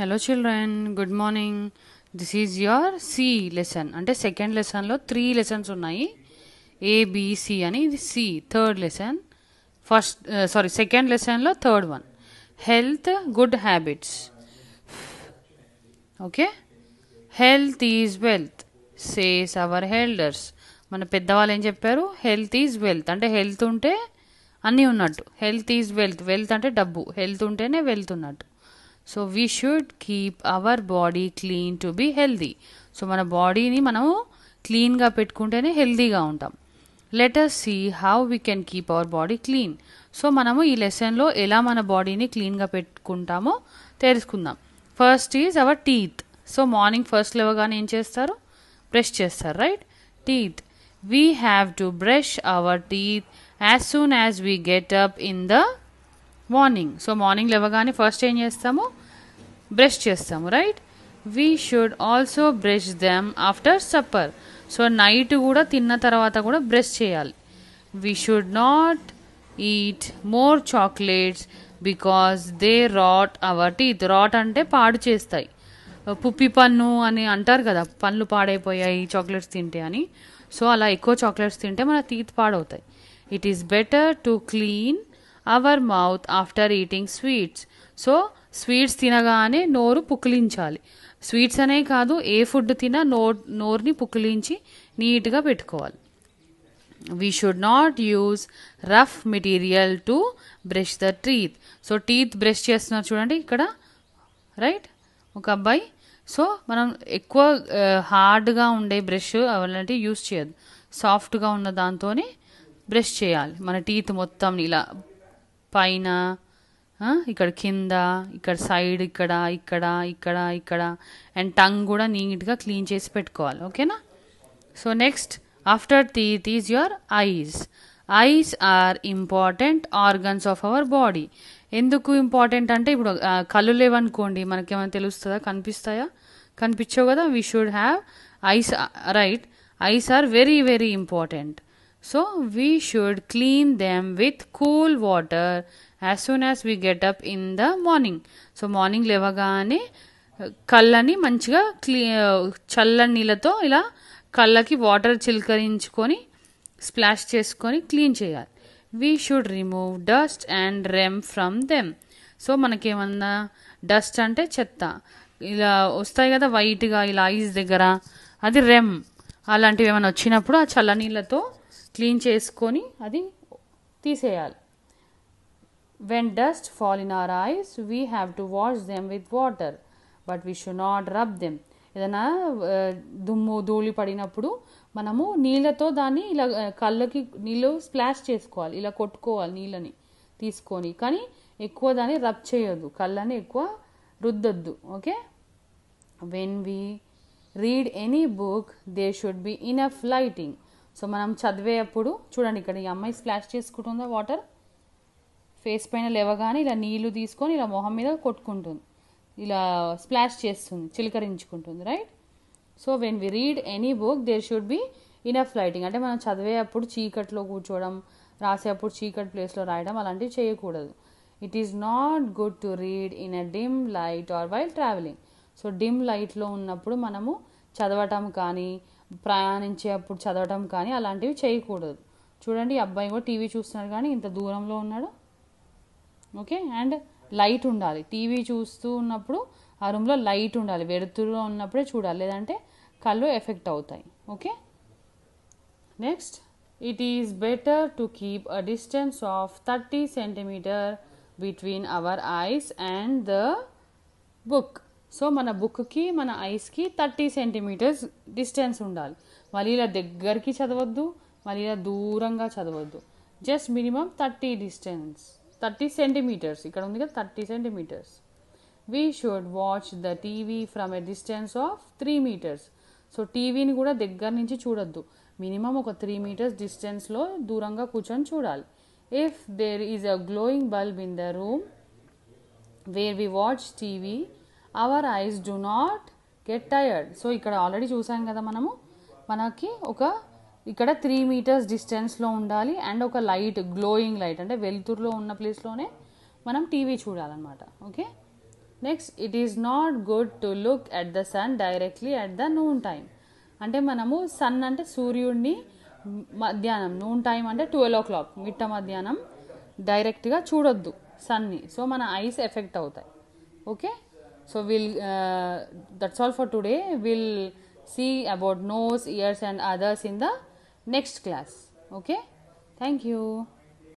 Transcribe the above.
hello children good morning this is your C lesson అంటే second లెసన్లో three lessons ఉన్నాయి ABC అని ఇది C third lesson first sorry second లెసన్లో third one health good habits okay health is wealth says our elders మన పెద్దవాళ్ళు ఏం చెప్పారు హెల్త్ ఈజ్ వెల్త్ అంటే హెల్త్ ఉంటే అన్నీ ఉన్నట్టు హెల్త్ ఈజ్ వెల్త్ వెల్త్ అంటే డబ్బు హెల్త్ ఉంటేనే వెల్త్ ఉన్నట్టు so we should keep our body clean to be healthy so మన బాడీని మనము క్లీన్గా పెట్టుకుంటేనే హెల్దీగా ఉంటాం let us see how we can keep our body clean so మనము ఈ లెసన్లో ఎలా మన బాడీని క్లీన్గా పెట్టుకుంటామో తెలుసుకుందాం first is our teeth so morning first లేవగానే ఏం చేస్తారు బ్రష్ చేస్తారు right teeth we have to brush our teeth as soon as we get up in the morning so morning లేవగానే ఫస్ట్ ఏం చేస్తాము బ్రష్ చేస్తాము right we should also brush them after supper so night కూడా తిన్న తర్వాత కూడా brush చేయాలి we should not eat more chocolates because they rot our teeth rot అంటే పాడు చేస్తాయి పుప్పి పన్ను అని అంటారు కదా పళ్ళు పాడైపోయాయి చాక్లెట్స్ తింటే అని సో అలా ఎక్కువ చాక్లెట్స్ తింటే మన టీత్ పాడవుతాయి it is better to clean our mouth after eating sweets so sweets తినగానే నోరు పుకిలించాలి స్వీట్స్ అనే కాదు ఏ ఫుడ్ తినా నో నోరుని పుకిలించి నీట్గా పెట్టుకోవాలి we should not use rough material to brush the teeth so teeth brush చేస్తున్నారు చూడండి ఇక్కడ రైట్ ఒక అబ్బాయి సో మనం ఎక్కువ హార్డ్గా ఉండే బ్రష్ అలాంటివి యూజ్ చేయదు సాఫ్ట్గా ఉన్న దాంతోనే బ్రష్ చేయాలి మన టీత్ మొత్తం ఇలా పైన ఇక్కడ కింద ఇక్కడ సైడ్ ఇక్కడ ఇక్కడ ఇక్కడ ఇక్కడ అండ్ టంగ్ కూడా నీట్గా క్లీన్ చేసి పెట్టుకోవాలి ఓకేనా so next after teeth is your eyes eyes are important organs of our body ఎందుకు ఇంపార్టెంట్ అంటే ఇప్పుడు కళ్ళు లేవనుకోండి మనకేమైనా తెలుస్తుందా కనిపిస్తాయా కనిపించవు కదా we should have eyes right eyes are very very important so we should clean them with cool water as soon as we get up in the morning so morning లేవగానే uh, కళ్ళని మంచిగా క్లీ uh, చల్లని నీళ్ళతో ఇలా కళ్ళకి వాటర్ చిలకరించుకొని splash చేసుకొని clean చేయాలి we should remove dust and rheum from them so మనకేమన్నా డస్ట్ అంటే చెత్త ఇలా వస్తాయి కదా వైట్గా ఇలా ఐస్ దగ్గర అది రెమ్ అలాంటివి ఏమైనా వచ్చినప్పుడు ఆ చల్ల నీళ్ళతో క్లీన్ చేసుకొని అది తీసేయాలి when dust fall in our eyes we have to wash them with water but we should not rub them ఏదైనా దుమ్ము ధూళి పడినప్పుడు మనము నీళ్ళతో దాన్ని ఇలా కళ్ళకి నీళ్ళు స్ప్లాష్ చేసుకోవాలి ఇలా కొట్టుకోవాలి నీళ్ళని తీసుకొని కానీ ఎక్కువ దాన్ని రబ్ చేయొద్దు కళ్ళని ఎక్కువ రుద్దొద్దు okay when we read any book they should be enough lighting so మనం చదివే అప్పుడు చూడండి ఇక్కడ ఈ అమ్మాయి స్ప్లాష్ చేసుకుంటుందా వాటర్ ఫేస్ పైన లేవగానే ఇలా నీళ్లు తీసుకొని ఇలా మొహం మీద కొట్టుకుంటుంది ఇలా స్ప్లాష్ చేస్తుంది చిలకరించుకుంటుంది right so when we read any book there should be enough lighting అంటే మనం చదివే అప్పుడు చీకట్లో కూర్చోవడం రాసేటప్పుడు చీకటి ప్లేస్లో రాయడం అలాంటివి చేయకూడదు it is not good to read in a dim light or while travelling so dim లైట్లో ఉన్నప్పుడు మనము చదవటం కానీ ప్రయాణించే అప్పుడు చదవడం కానీ అలాంటివి చేయకూడదు చూడండి అబ్బాయి కూడా టీవీ చూస్తున్నాడు కానీ ఇంత దూరంలో ఉన్నాడు ఓకే అండ్ లైట్ ఉండాలి టీవీ చూస్తూ ఉన్నప్పుడు ఆ రూమ్లో లైట్ ఉండాలి వెలుతురులో ఉన్నప్పుడే చూడాలి లేదంటే కళ్ళు ఎఫెక్ట్ అవుతాయి okay next it is better to keep a distance of thirty centimetre between our eyes and the book so మన బుక్కి మన ఐస్కి థర్టీ సెంటీమీటర్స్ డిస్టెన్స్ ఉండాలి మళ్ళీ ఇలా దగ్గరికి చదవద్దు మళ్ళీ ఇలా దూరంగా చదవద్దు just minimum thirty distance thirty centimetres ఇక్కడ ఉంది కదా thirty centimetres we should watch the TV from a distance of three metres so టీవీని కూడా దగ్గర నుంచి చూడొద్దు మినిమం ఒక త్రీ మీటర్స్ డిస్టెన్స్లో దూరంగా కూర్చొని చూడాలి if there is a glowing bulb in the room where we watch TV our eyes do not get tired so ఇక్కడ ఆల్రెడీ చూసాం కదా మనము మనకి ఒక ఇక్కడ త్రీ మీటర్స్ డిస్టెన్స్లో ఉండాలి అండ్ ఒక లైట్ గ్లోయింగ్ లైట్ అంటే వెలుతురులో ఉన్న ప్లేస్లోనే మనం టీవీ చూడాలన్నమాట okay next it is not good to look at the sun directly at the noon time అంటే మనము సన్ అంటే సూర్యుడిని మధ్యాహ్నం నూన్ టైం అంటే ట్వెల్వ్ ఓ క్లాక్ మిట్ట మధ్యాహ్నం డైరెక్ట్గా చూడొద్దు సన్ని సో మన ఐస్ ఎఫెక్ట్ అవుతాయి okay so we'll uh, that's all for today we'll see about nose ears and others in the next class okay thank you